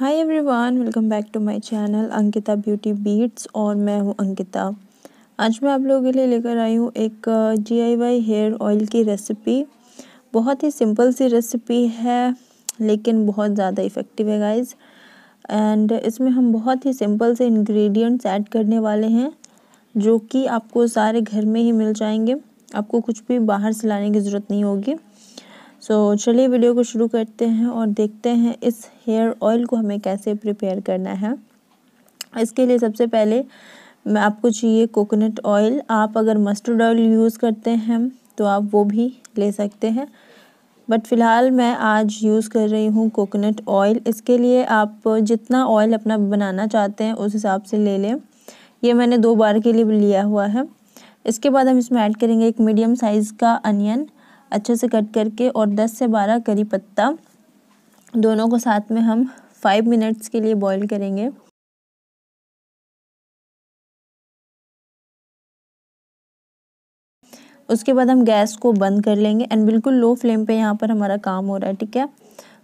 hi everyone welcome back to my channel Ankita beauty beats और मैं हूं अंकिता आज मैं आप लोगों के लिए लेकर आई हूं एक जीआईवाई हेयर ऑयल की रेसिपी बहुत ही सिंपल सी रेसिपी है लेकिन बहुत ज़्यादा इफ़ेक्टिव है गाइस एंड इसमें हम बहुत ही सिंपल से इंग्रेडिएंट्स ऐड करने वाले हैं जो कि आपको सारे घर में ही मिल जाएंगे आपको कुछ भी बाहर से लाने की ज़रूरत नहीं होगी सो so, चलिए वीडियो को शुरू करते हैं और देखते हैं इस हेयर ऑयल को हमें कैसे प्रिपेयर करना है इसके लिए सबसे पहले मैं आपको चाहिए कोकोनट ऑयल आप अगर मस्टर्ड ऑयल यूज़ करते हैं तो आप वो भी ले सकते हैं बट फ़िलहाल मैं आज यूज़ कर रही हूँ कोकोनट ऑयल इसके लिए आप जितना ऑयल अपना बनाना चाहते हैं उस हिसाब से ले लें ये मैंने दो बार के लिए लिया हुआ है इसके बाद हम इसमें ऐड करेंगे एक मीडियम साइज़ का अनियन अच्छे से कट करके और 10 से 12 करी पत्ता दोनों को साथ में हम फाइव मिनट्स के लिए बॉईल करेंगे उसके बाद हम गैस को बंद कर लेंगे एंड बिल्कुल लो फ्लेम पे यहाँ पर हमारा काम हो रहा है ठीक है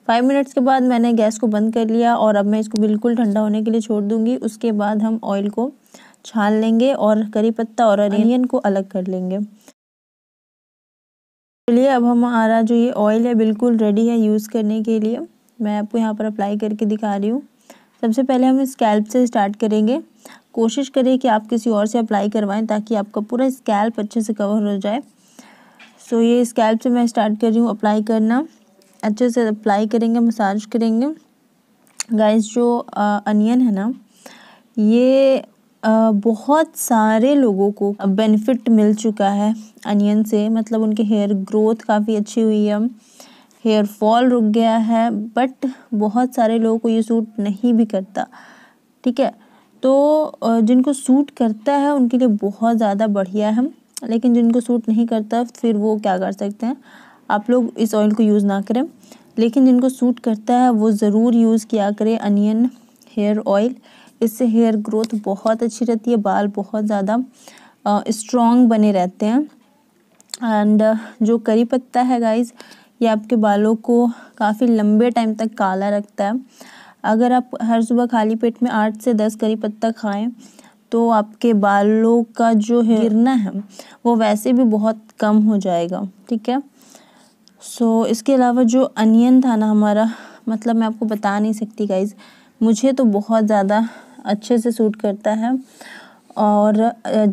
फाइव मिनट्स के बाद मैंने गैस को बंद कर लिया और अब मैं इसको बिल्कुल ठंडा होने के लिए छोड़ दूंगी उसके बाद हम ऑयल को छान लेंगे और करी पत्ता और अनियन को अलग कर लेंगे चलिए अब हमारा जो ये ऑयल है बिल्कुल रेडी है यूज़ करने के लिए मैं आपको यहाँ पर अप्लाई करके दिखा रही हूँ सबसे पहले हम स्कैल्प से स्टार्ट करेंगे कोशिश करें कि आप किसी और से अप्लाई करवाएं ताकि आपका पूरा स्कैल्प अच्छे से कवर हो जाए सो ये स्कैल्प से मैं स्टार्ट कर रही हूँ अप्लाई करना अच्छे से अप्लाई करेंगे मसाज करेंगे गाइस जो अनियन है ना ये बहुत सारे लोगों को बेनिफिट मिल चुका है अनियन से मतलब उनके हेयर ग्रोथ काफ़ी अच्छी हुई है हेयर फॉल रुक गया है बट बहुत सारे लोगों को ये सूट नहीं भी करता ठीक है तो जिनको सूट करता है उनके लिए बहुत ज़्यादा बढ़िया है लेकिन जिनको सूट नहीं करता फिर वो क्या कर सकते हैं आप लोग इस ऑयल को यूज़ ना करें लेकिन जिनको सूट करता है वो ज़रूर यूज़ किया करें अनियन हेयर ऑयल इससे हेयर ग्रोथ बहुत अच्छी रहती है बाल बहुत ज़्यादा स्ट्रॉन्ग बने रहते हैं एंड जो करी पत्ता है गाइस ये आपके बालों को काफ़ी लंबे टाइम तक काला रखता है अगर आप हर सुबह खाली पेट में आठ से दस करी पत्ता खाएं तो आपके बालों का जो हिरना है वो वैसे भी बहुत कम हो जाएगा ठीक है सो so, इसके अलावा जो अनियन था ना हमारा मतलब मैं आपको बता नहीं सकती गाइज़ मुझे तो बहुत ज़्यादा अच्छे से सूट करता है और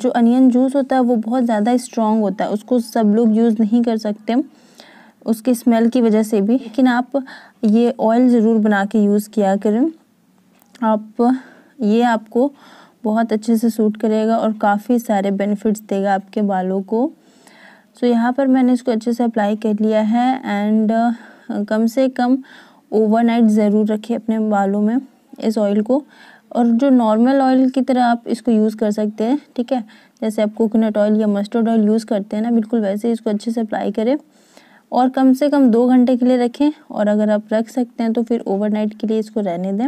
जो अनियन जूस होता है वो बहुत ज़्यादा स्ट्रॉन्ग होता है उसको सब लोग यूज़ नहीं कर सकते उसकी स्मेल की वजह से भी लेकिन आप ये ऑयल ज़रूर बना के यूज़ किया करें आप ये आपको बहुत अच्छे से सूट करेगा और काफ़ी सारे बेनिफिट्स देगा आपके बालों को सो so, यहाँ पर मैंने इसको अच्छे से अप्लाई कर लिया है एंड uh, कम से कम ओवरनाइट ज़रूर रखें अपने बालों में इस ऑयल को और जो नॉर्मल ऑयल की तरह आप इसको यूज़ कर सकते हैं ठीक है जैसे आप कोकोनट ऑयल या मस्टर्ड ऑयल यूज़ करते हैं ना बिल्कुल वैसे इसको अच्छे से अप्लाई करें और कम से कम दो घंटे के लिए रखें और अगर आप रख सकते हैं तो फिर ओवरनाइट के लिए इसको रहने दें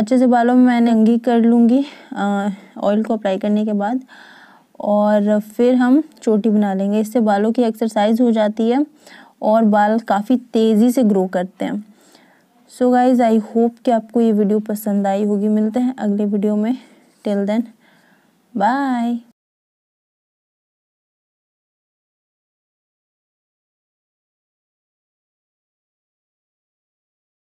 अच्छे से बालों में मैं नंगी कर लूँगी ऑयल को अप्लाई करने के बाद और फिर हम चोटी बना लेंगे इससे बालों की एक्सरसाइज हो जाती है और बाल काफ़ी तेज़ी से ग्रो करते हैं सो गाइज आई होप कि आपको ये वीडियो पसंद आई होगी मिलते हैं अगले वीडियो में टिल देन बाय